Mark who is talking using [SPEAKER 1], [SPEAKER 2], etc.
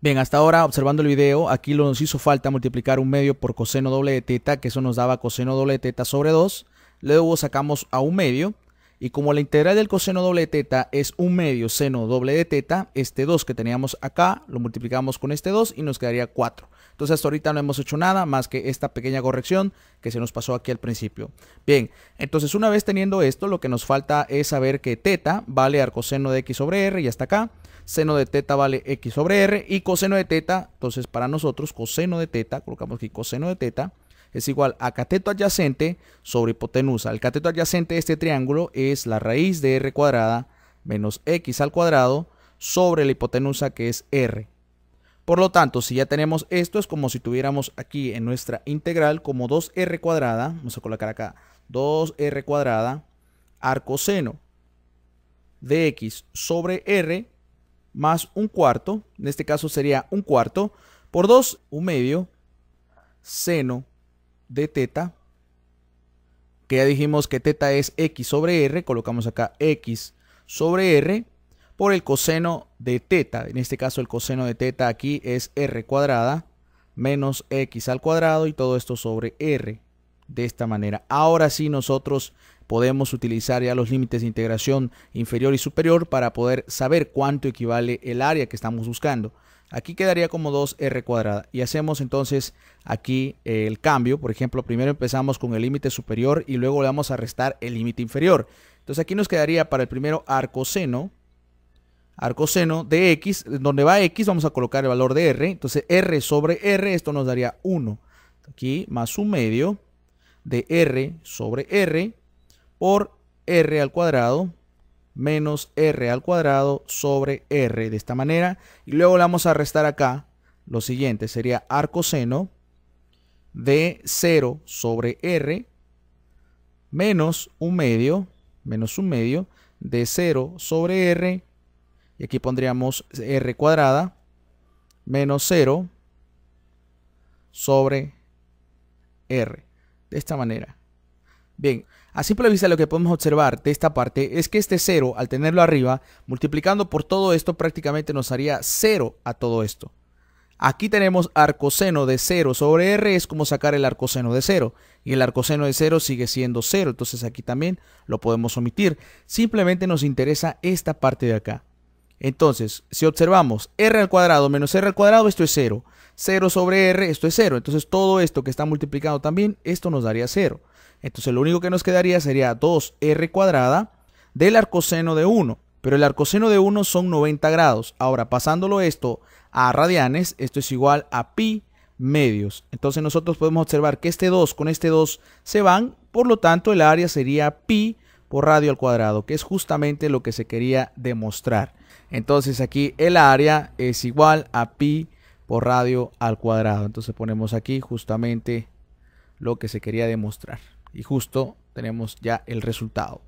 [SPEAKER 1] Bien, hasta ahora observando el video, aquí nos hizo falta multiplicar un medio por coseno doble de teta, que eso nos daba coseno doble de teta sobre 2. Luego sacamos a un medio, y como la integral del coseno doble de teta es un medio seno doble de teta, este 2 que teníamos acá lo multiplicamos con este 2 y nos quedaría 4. Entonces hasta ahorita no hemos hecho nada más que esta pequeña corrección que se nos pasó aquí al principio. Bien, entonces una vez teniendo esto, lo que nos falta es saber que teta vale al coseno de x sobre r y hasta acá seno de teta vale x sobre r y coseno de teta, entonces para nosotros coseno de teta, colocamos aquí coseno de teta, es igual a cateto adyacente sobre hipotenusa. El cateto adyacente de este triángulo es la raíz de r cuadrada menos x al cuadrado sobre la hipotenusa que es r. Por lo tanto, si ya tenemos esto, es como si tuviéramos aquí en nuestra integral como 2r cuadrada, vamos a colocar acá 2r cuadrada arcoseno de x sobre r más un cuarto, en este caso sería un cuarto, por 2, un medio, seno de teta, que ya dijimos que teta es x sobre r, colocamos acá x sobre r, por el coseno de teta, en este caso el coseno de teta aquí es r cuadrada, menos x al cuadrado y todo esto sobre r de esta manera. Ahora sí nosotros podemos utilizar ya los límites de integración inferior y superior para poder saber cuánto equivale el área que estamos buscando. Aquí quedaría como 2r cuadrada y hacemos entonces aquí eh, el cambio. Por ejemplo, primero empezamos con el límite superior y luego le vamos a restar el límite inferior. Entonces aquí nos quedaría para el primero arcoseno, arcoseno de x, donde va x vamos a colocar el valor de r. Entonces r sobre r, esto nos daría 1. Aquí más un medio de r sobre r por r al cuadrado menos r al cuadrado sobre r de esta manera y luego le vamos a restar acá lo siguiente sería arcoseno de 0 sobre r menos un medio menos un medio de 0 sobre r y aquí pondríamos r cuadrada menos 0 sobre r de esta manera. Bien, a simple vista lo que podemos observar de esta parte es que este 0, al tenerlo arriba, multiplicando por todo esto prácticamente nos haría 0 a todo esto. Aquí tenemos arcoseno de 0 sobre r es como sacar el arcoseno de 0. Y el arcoseno de 0 sigue siendo 0, entonces aquí también lo podemos omitir. Simplemente nos interesa esta parte de acá. Entonces, si observamos r al cuadrado menos r al cuadrado, esto es 0. 0 sobre r, esto es 0. Entonces, todo esto que está multiplicado también, esto nos daría 0. Entonces, lo único que nos quedaría sería 2r cuadrada del arcoseno de 1. Pero el arcoseno de 1 son 90 grados. Ahora, pasándolo esto a radianes, esto es igual a pi medios. Entonces, nosotros podemos observar que este 2 con este 2 se van. Por lo tanto, el área sería pi por radio al cuadrado, que es justamente lo que se quería demostrar. Entonces aquí el área es igual a pi por radio al cuadrado. Entonces ponemos aquí justamente lo que se quería demostrar. Y justo tenemos ya el resultado.